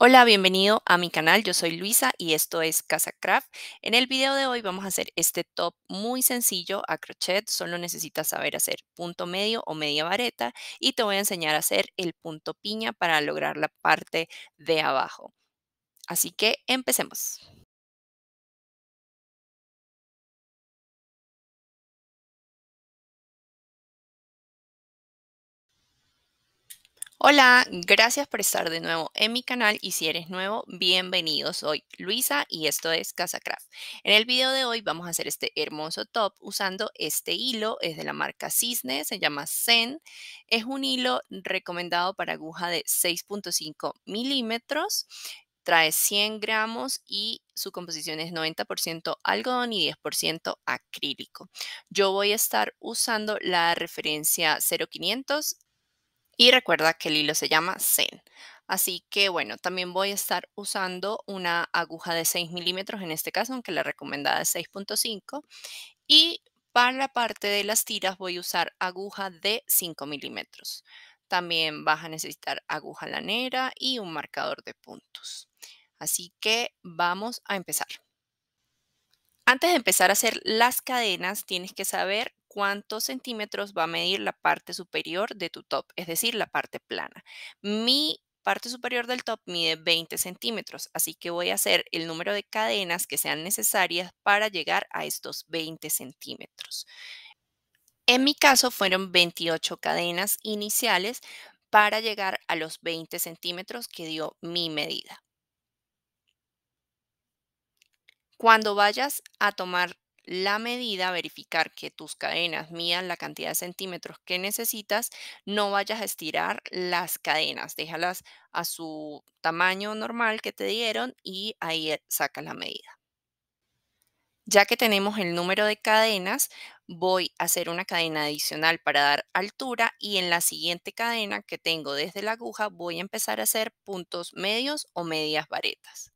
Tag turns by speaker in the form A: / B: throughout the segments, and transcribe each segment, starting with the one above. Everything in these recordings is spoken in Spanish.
A: Hola, bienvenido a mi canal. Yo soy Luisa y esto es Casa Craft. En el video de hoy vamos a hacer este top muy sencillo a crochet. Solo necesitas saber hacer punto medio o media vareta y te voy a enseñar a hacer el punto piña para lograr la parte de abajo. Así que empecemos. Hola, gracias por estar de nuevo en mi canal y si eres nuevo, bienvenido. Soy Luisa y esto es Casa Craft. En el video de hoy vamos a hacer este hermoso top usando este hilo, es de la marca Cisne, se llama Zen. Es un hilo recomendado para aguja de 6.5 milímetros. Trae 100 gramos y su composición es 90% algodón y 10% acrílico. Yo voy a estar usando la referencia 0500 y recuerda que el hilo se llama Zen. Así que bueno, también voy a estar usando una aguja de 6 milímetros en este caso, aunque la recomendada es 6.5. Y para la parte de las tiras voy a usar aguja de 5 milímetros. También vas a necesitar aguja lanera y un marcador de puntos. Así que vamos a empezar. Antes de empezar a hacer las cadenas, tienes que saber cuántos centímetros va a medir la parte superior de tu top, es decir, la parte plana. Mi parte superior del top mide 20 centímetros, así que voy a hacer el número de cadenas que sean necesarias para llegar a estos 20 centímetros. En mi caso fueron 28 cadenas iniciales para llegar a los 20 centímetros que dio mi medida. Cuando vayas a tomar la medida, verificar que tus cadenas midan la cantidad de centímetros que necesitas, no vayas a estirar las cadenas, déjalas a su tamaño normal que te dieron y ahí eh, saca la medida. Ya que tenemos el número de cadenas, voy a hacer una cadena adicional para dar altura y en la siguiente cadena que tengo desde la aguja voy a empezar a hacer puntos medios o medias varetas.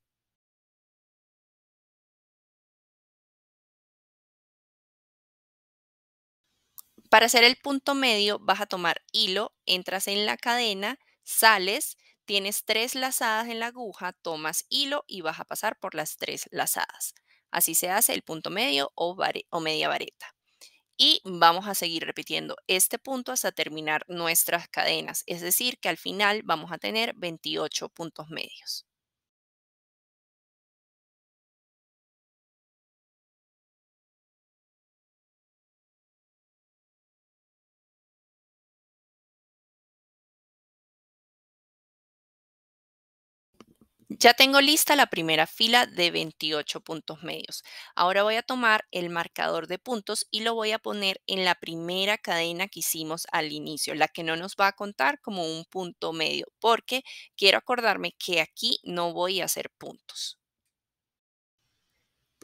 A: Para hacer el punto medio vas a tomar hilo, entras en la cadena, sales, tienes tres lazadas en la aguja, tomas hilo y vas a pasar por las tres lazadas. Así se hace el punto medio o, media vareta. Y vamos a seguir repitiendo este punto hasta terminar nuestras cadenas, es decir, que al final vamos a tener 28 puntos medios. Ya tengo lista la primera fila de 28 puntos medios. Ahora voy a tomar el marcador de puntos y lo voy a poner en la primera cadena que hicimos al inicio, la que no nos va a contar como un punto medio, porque quiero acordarme que aquí no voy a hacer puntos.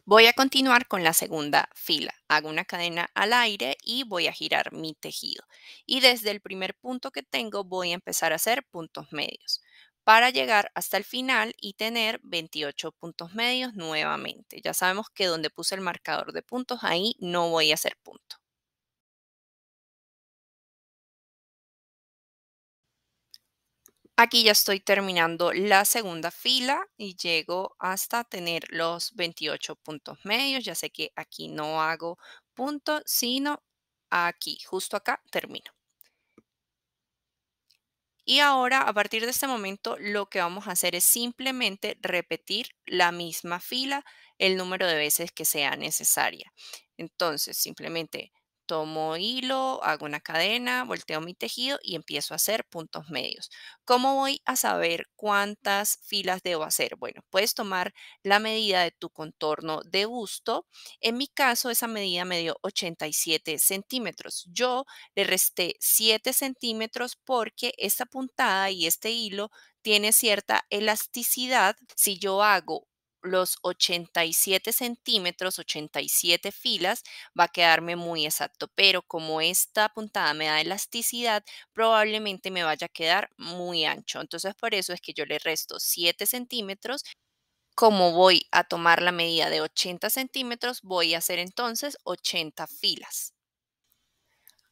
A: Voy a continuar con la segunda fila. Hago una cadena al aire y voy a girar mi tejido. Y desde el primer punto que tengo voy a empezar a hacer puntos medios para llegar hasta el final y tener 28 puntos medios nuevamente. Ya sabemos que donde puse el marcador de puntos, ahí no voy a hacer punto. Aquí ya estoy terminando la segunda fila y llego hasta tener los 28 puntos medios. Ya sé que aquí no hago punto, sino aquí, justo acá termino. Y ahora, a partir de este momento, lo que vamos a hacer es simplemente repetir la misma fila el número de veces que sea necesaria. Entonces, simplemente tomo hilo, hago una cadena, volteo mi tejido y empiezo a hacer puntos medios. ¿Cómo voy a saber cuántas filas debo hacer? Bueno, puedes tomar la medida de tu contorno de busto. En mi caso, esa medida me dio 87 centímetros. Yo le resté 7 centímetros porque esta puntada y este hilo tiene cierta elasticidad. Si yo hago los 87 centímetros, 87 filas, va a quedarme muy exacto, pero como esta puntada me da elasticidad, probablemente me vaya a quedar muy ancho. Entonces por eso es que yo le resto 7 centímetros. Como voy a tomar la medida de 80 centímetros, voy a hacer entonces 80 filas.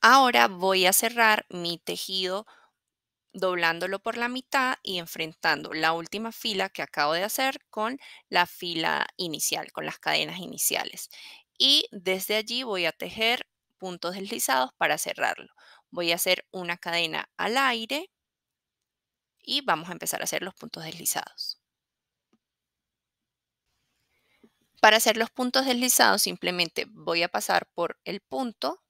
A: Ahora voy a cerrar mi tejido doblándolo por la mitad y enfrentando la última fila que acabo de hacer con la fila inicial, con las cadenas iniciales. Y desde allí voy a tejer puntos deslizados para cerrarlo. Voy a hacer una cadena al aire y vamos a empezar a hacer los puntos deslizados. Para hacer los puntos deslizados simplemente voy a pasar por el punto,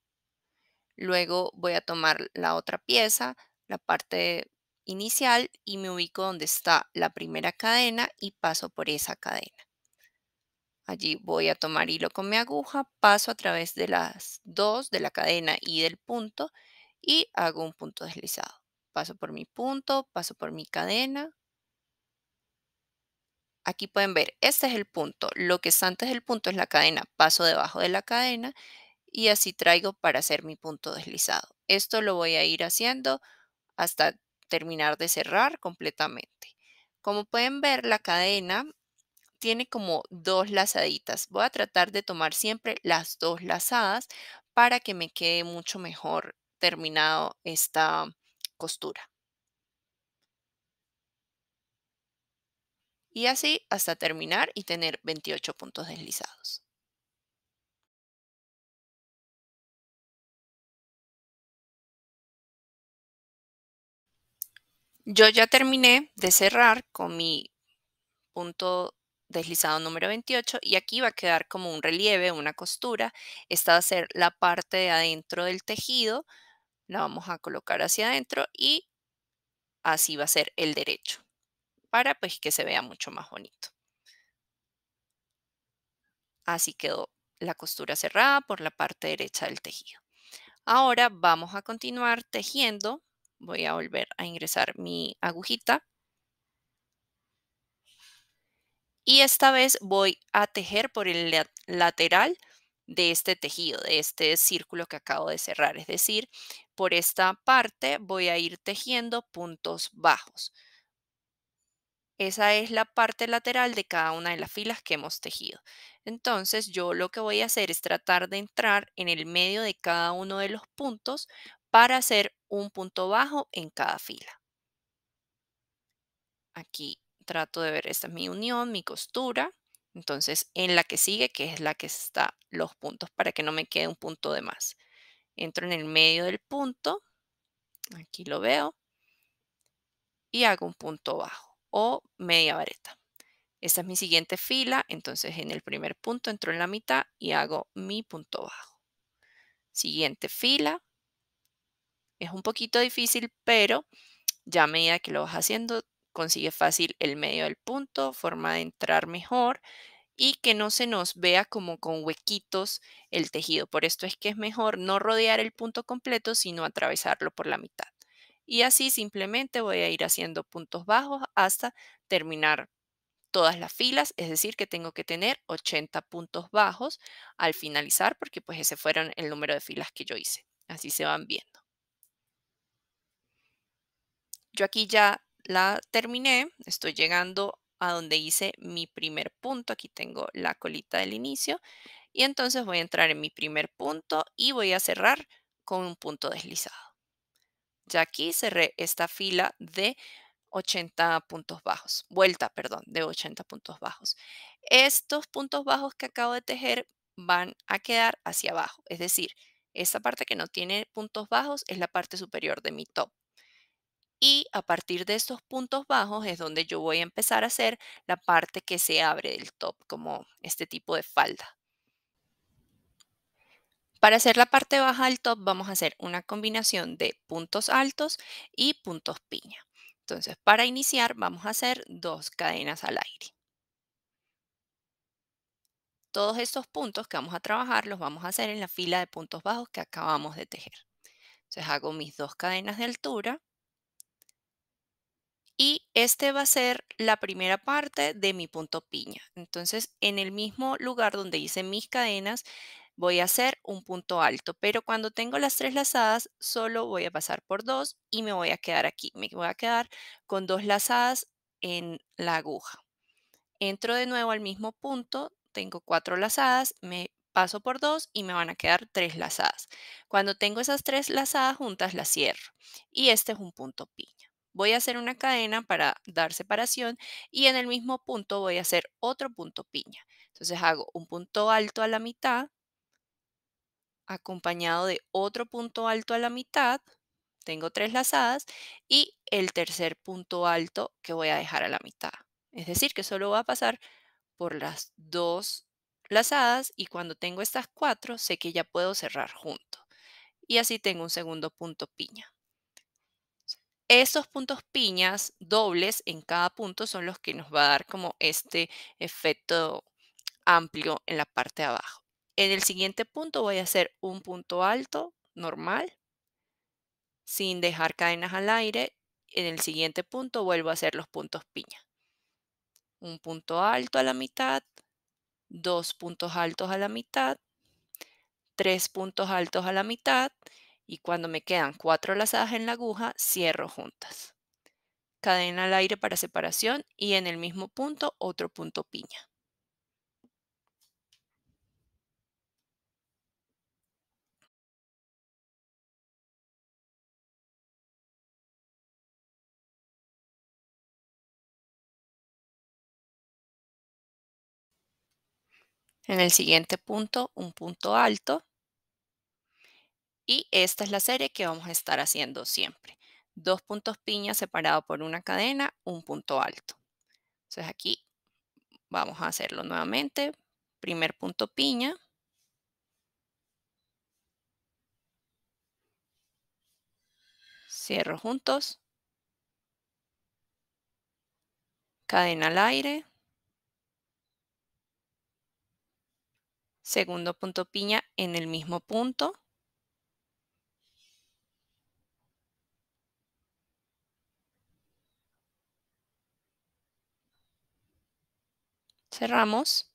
A: luego voy a tomar la otra pieza, la parte inicial y me ubico donde está la primera cadena y paso por esa cadena. Allí voy a tomar hilo con mi aguja, paso a través de las dos de la cadena y del punto y hago un punto deslizado. Paso por mi punto, paso por mi cadena. Aquí pueden ver, este es el punto. Lo que está antes del punto es la cadena. Paso debajo de la cadena y así traigo para hacer mi punto deslizado. Esto lo voy a ir haciendo hasta terminar de cerrar completamente. Como pueden ver, la cadena tiene como dos lazaditas. Voy a tratar de tomar siempre las dos lazadas para que me quede mucho mejor terminado esta costura. Y así hasta terminar y tener 28 puntos deslizados. Yo ya terminé de cerrar con mi punto deslizado número 28 y aquí va a quedar como un relieve, una costura. Esta va a ser la parte de adentro del tejido. La vamos a colocar hacia adentro y así va a ser el derecho para pues que se vea mucho más bonito. Así quedó la costura cerrada por la parte derecha del tejido. Ahora vamos a continuar tejiendo Voy a volver a ingresar mi agujita. Y esta vez voy a tejer por el lateral de este tejido, de este círculo que acabo de cerrar. Es decir, por esta parte voy a ir tejiendo puntos bajos. Esa es la parte lateral de cada una de las filas que hemos tejido. Entonces yo lo que voy a hacer es tratar de entrar en el medio de cada uno de los puntos para hacer un punto bajo en cada fila. Aquí trato de ver, esta es mi unión, mi costura. Entonces, en la que sigue, que es la que está los puntos para que no me quede un punto de más. Entro en el medio del punto, aquí lo veo, y hago un punto bajo o media vareta. Esta es mi siguiente fila, entonces en el primer punto entro en la mitad y hago mi punto bajo. Siguiente fila, es un poquito difícil, pero ya a medida que lo vas haciendo, consigue fácil el medio del punto, forma de entrar mejor y que no se nos vea como con huequitos el tejido. Por esto es que es mejor no rodear el punto completo, sino atravesarlo por la mitad. Y así simplemente voy a ir haciendo puntos bajos hasta terminar todas las filas, es decir, que tengo que tener 80 puntos bajos al finalizar, porque pues ese fueron el número de filas que yo hice. Así se van viendo. Yo aquí ya la terminé, estoy llegando a donde hice mi primer punto, aquí tengo la colita del inicio y entonces voy a entrar en mi primer punto y voy a cerrar con un punto deslizado. Ya aquí cerré esta fila de 80 puntos bajos, vuelta, perdón, de 80 puntos bajos. Estos puntos bajos que acabo de tejer van a quedar hacia abajo, es decir, esta parte que no tiene puntos bajos es la parte superior de mi top. Y a partir de estos puntos bajos es donde yo voy a empezar a hacer la parte que se abre del top, como este tipo de falda. Para hacer la parte baja del top vamos a hacer una combinación de puntos altos y puntos piña. Entonces, para iniciar vamos a hacer dos cadenas al aire. Todos estos puntos que vamos a trabajar los vamos a hacer en la fila de puntos bajos que acabamos de tejer. Entonces hago mis dos cadenas de altura este va a ser la primera parte de mi punto piña. Entonces, en el mismo lugar donde hice mis cadenas, voy a hacer un punto alto, pero cuando tengo las tres lazadas, solo voy a pasar por dos y me voy a quedar aquí. Me voy a quedar con dos lazadas en la aguja. Entro de nuevo al mismo punto, tengo cuatro lazadas, me paso por dos y me van a quedar tres lazadas. Cuando tengo esas tres lazadas juntas, las cierro. Y este es un punto piña voy a hacer una cadena para dar separación y en el mismo punto voy a hacer otro punto piña. Entonces hago un punto alto a la mitad acompañado de otro punto alto a la mitad, tengo tres lazadas y el tercer punto alto que voy a dejar a la mitad. Es decir, que solo va a pasar por las dos lazadas y cuando tengo estas cuatro sé que ya puedo cerrar junto. Y así tengo un segundo punto piña. Esos puntos piñas dobles en cada punto son los que nos va a dar como este efecto amplio en la parte de abajo. En el siguiente punto voy a hacer un punto alto normal sin dejar cadenas al aire. En el siguiente punto vuelvo a hacer los puntos piña. Un punto alto a la mitad, dos puntos altos a la mitad, tres puntos altos a la mitad y cuando me quedan cuatro lazadas en la aguja, cierro juntas. Cadena al aire para separación y en el mismo punto otro punto piña. En el siguiente punto, un punto alto y esta es la serie que vamos a estar haciendo siempre. Dos puntos piña separado por una cadena, un punto alto. Entonces aquí vamos a hacerlo nuevamente. Primer punto piña. Cierro juntos. Cadena al aire. Segundo punto piña en el mismo punto. Cerramos.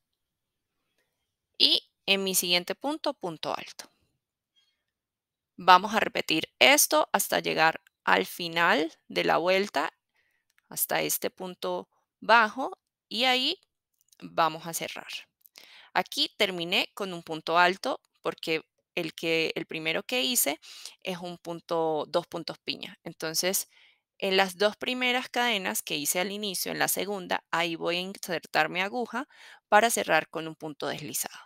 A: Y en mi siguiente punto, punto alto. Vamos a repetir esto hasta llegar al final de la vuelta, hasta este punto bajo y ahí vamos a cerrar. Aquí terminé con un punto alto porque el, que, el primero que hice es un punto, dos puntos piña. Entonces en las dos primeras cadenas que hice al inicio, en la segunda, ahí voy a insertar mi aguja para cerrar con un punto deslizado.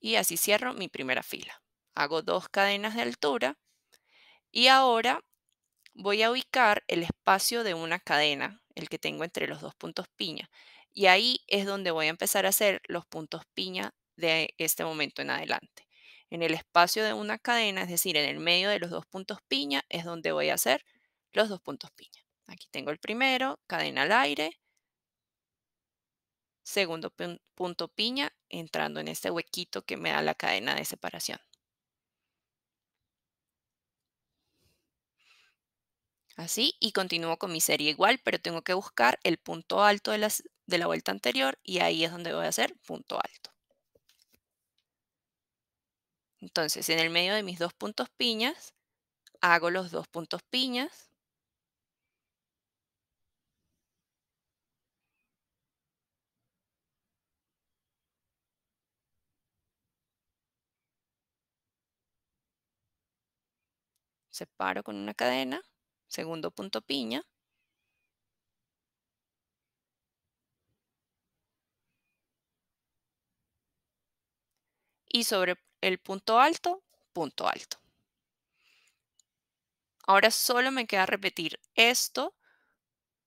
A: y así cierro mi primera fila. Hago dos cadenas de altura y ahora voy a ubicar el espacio de una cadena, el que tengo entre los dos puntos piña. Y ahí es donde voy a empezar a hacer los puntos piña de este momento en adelante. En el espacio de una cadena, es decir, en el medio de los dos puntos piña, es donde voy a hacer los dos puntos piña. Aquí tengo el primero, cadena al aire, segundo punto piña, entrando en este huequito que me da la cadena de separación. Así, y continúo con mi serie igual, pero tengo que buscar el punto alto de, las, de la vuelta anterior y ahí es donde voy a hacer punto alto. Entonces, en el medio de mis dos puntos piñas, hago los dos puntos piñas. Separo con una cadena, segundo punto piña. y sobre el punto alto, punto alto. Ahora solo me queda repetir esto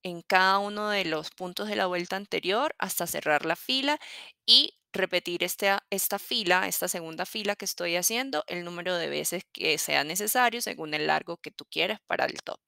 A: en cada uno de los puntos de la vuelta anterior hasta cerrar la fila y repetir esta, esta fila, esta segunda fila que estoy haciendo, el número de veces que sea necesario según el largo que tú quieras para el top.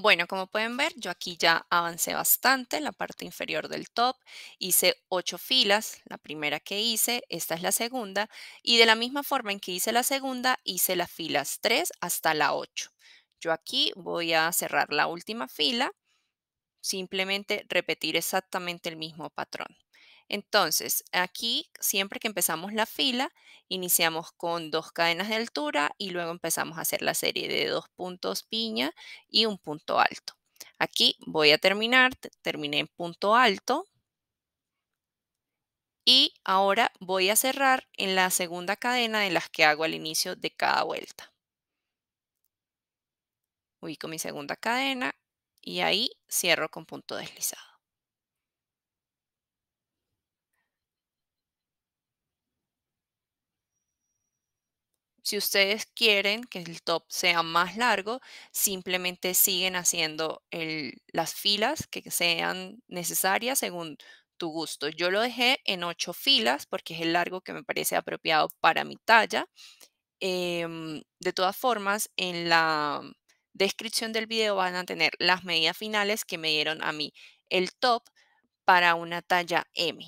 A: Bueno, como pueden ver, yo aquí ya avancé bastante en la parte inferior del top. Hice ocho filas, la primera que hice, esta es la segunda. Y de la misma forma en que hice la segunda, hice las filas 3 hasta la 8. Yo aquí voy a cerrar la última fila, simplemente repetir exactamente el mismo patrón. Entonces, aquí siempre que empezamos la fila, iniciamos con dos cadenas de altura y luego empezamos a hacer la serie de dos puntos piña y un punto alto. Aquí voy a terminar, terminé en punto alto. Y ahora voy a cerrar en la segunda cadena de las que hago al inicio de cada vuelta. Ubico mi segunda cadena y ahí cierro con punto deslizado. Si ustedes quieren que el top sea más largo, simplemente siguen haciendo las filas que sean necesarias según tu gusto. Yo lo dejé en ocho filas porque es el largo que me parece apropiado para mi talla. Em, de todas formas, en la descripción del video van a tener las medidas finales que me dieron a mí el top para una talla M.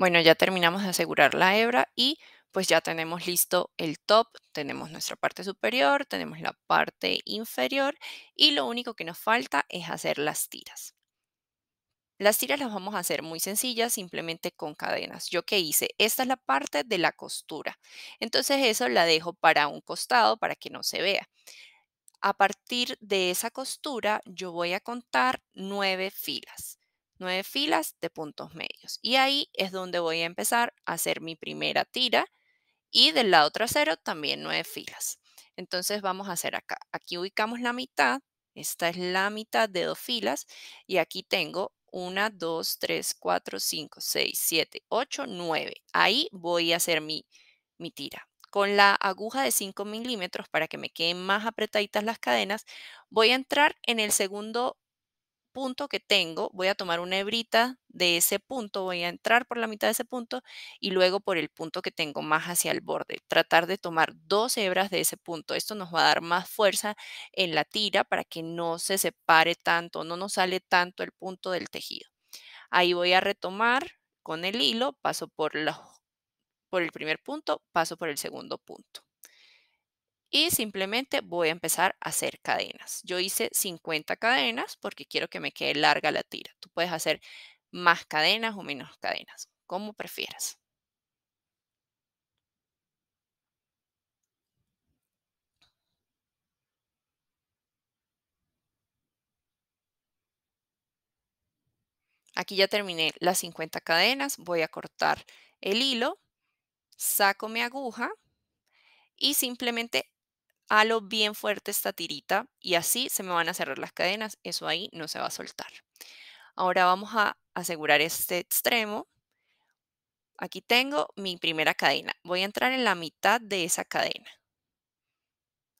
A: Bueno, ya terminamos de asegurar la hebra y pues ya tenemos listo el top, tenemos nuestra parte superior, tenemos la parte inferior y lo único que nos falta es hacer las tiras. Las tiras las vamos a hacer muy sencillas, simplemente con cadenas. Yo que hice, esta es la parte de la costura. Entonces eso la dejo para un costado para que no se vea. A partir de esa costura yo voy a contar nueve filas nueve filas de puntos medios. Y ahí es donde voy a empezar a hacer mi primera tira y del lado trasero también nueve filas. Entonces vamos a hacer acá. Aquí ubicamos la mitad. Esta es la mitad de dos filas y aquí tengo 1, 2, 3, 4, 5, 6, 7, 8, 9. Ahí voy a hacer mi, mi tira. Con la aguja de 5 milímetros, para que me queden más apretaditas las cadenas, voy a entrar en el segundo punto que tengo, voy a tomar una hebrita de ese punto, voy a entrar por la mitad de ese punto y luego por el punto que tengo más hacia el borde. Tratar de tomar dos hebras de ese punto. Esto nos va a dar más fuerza en la tira para que no se separe tanto, no nos sale tanto el punto del tejido. Ahí voy a retomar con el hilo, paso por, lo por el primer punto, paso por el segundo punto y simplemente voy a empezar a hacer cadenas. Yo hice 50 cadenas porque quiero que me quede larga la tira. Tú puedes hacer más cadenas o menos cadenas, como prefieras. Aquí ya terminé las 50 cadenas, voy a cortar el hilo, saco mi aguja y simplemente halo bien fuerte esta tirita y así se me van a cerrar las cadenas, eso ahí no se va a soltar. Ahora vamos a asegurar este extremo. Aquí tengo mi primera cadena. Voy a entrar en la mitad de esa cadena.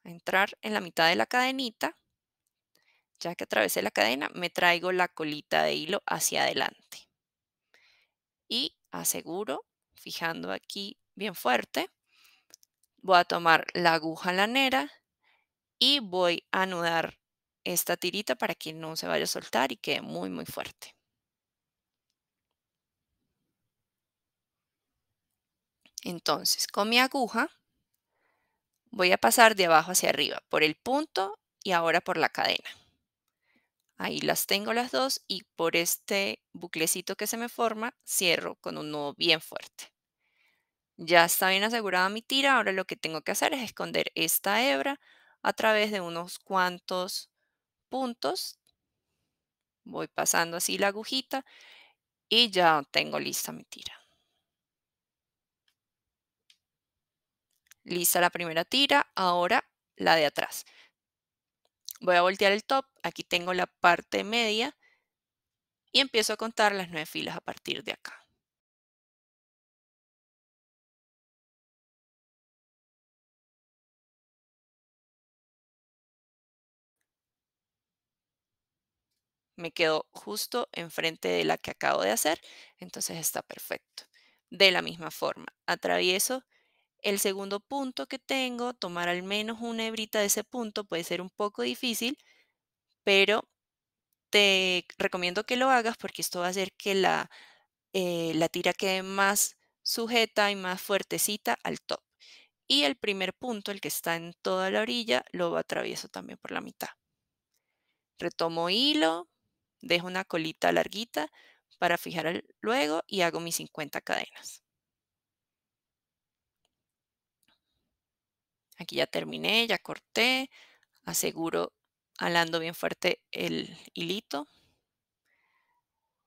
A: entrar en la mitad de la cadenita. Ya que atravesé la cadena, me traigo la colita de hilo hacia adelante. Y aseguro, fijando aquí bien fuerte voy a tomar la aguja lanera y voy a anudar esta tirita para que no se vaya a soltar y quede muy muy fuerte. Entonces, con mi aguja voy a pasar de abajo hacia arriba por el punto y ahora por la cadena. Ahí las tengo las dos y por este buclecito que se me forma cierro con un nudo bien fuerte. Ya está bien asegurada mi tira, ahora lo que tengo que hacer es esconder esta hebra a través de unos cuantos puntos. Voy pasando así la agujita y ya tengo lista mi tira. Lista la primera tira, ahora la de atrás. Voy a voltear el top, aquí tengo la parte media y empiezo a contar las nueve filas a partir de acá. me quedo justo enfrente de la que acabo de hacer, entonces está perfecto. De la misma forma, atravieso el segundo punto que tengo, tomar al menos una hebrita de ese punto puede ser un poco difícil, pero te recomiendo que lo hagas porque esto va a hacer que la, eh, la tira quede más sujeta y más fuertecita al top. Y el primer punto, el que está en toda la orilla, lo atravieso también por la mitad. Retomo hilo, Dejo una colita larguita para fijar luego y hago mis 50 cadenas. Aquí ya terminé, ya corté, aseguro alando bien fuerte el hilito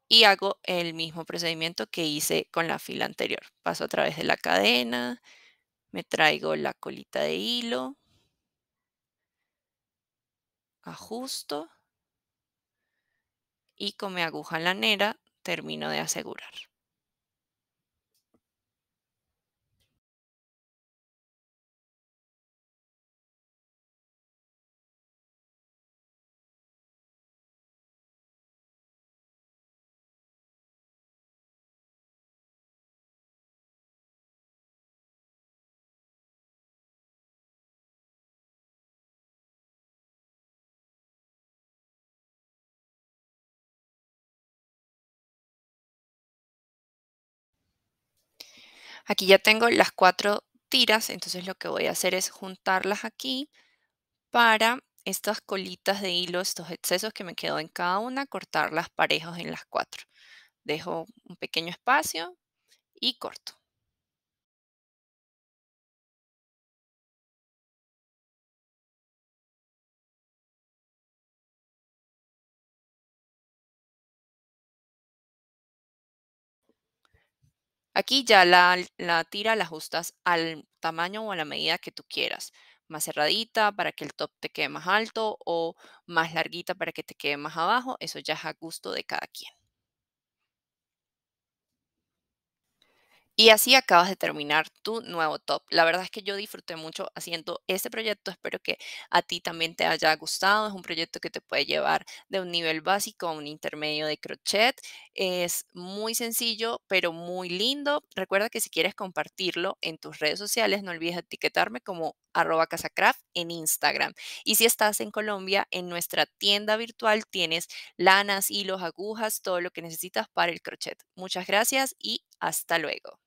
A: y hago el mismo procedimiento que hice con la fila anterior. Paso a través de la cadena, me traigo la colita de hilo, ajusto y con mi aguja lanera termino de asegurar. Aquí ya tengo las cuatro tiras, entonces lo que voy a hacer es juntarlas aquí para estas colitas de hilo, estos excesos que me quedó en cada una, cortarlas parejos en las cuatro. Dejo un pequeño espacio y corto. Aquí ya la, tira la ajustas al tamaño o a la medida que tú quieras más cerradita para que el top te quede más alto o más larguita para que te quede más abajo. Eso ya es a gusto de cada quien. Y así acabas de terminar tu nuevo top. La verdad es que yo disfruté mucho haciendo este proyecto. Espero que a ti también te haya gustado. Es un proyecto que te puede llevar de un nivel básico a un intermedio de crochet. Es muy sencillo, pero muy lindo. Recuerda que si quieres compartirlo en tus redes sociales, no olvides etiquetarme como arroba casacraft en Instagram. Y si estás en Colombia, en nuestra tienda virtual tienes lanas, hilos, agujas, todo lo que necesitas para el crochet. Muchas gracias y hasta luego.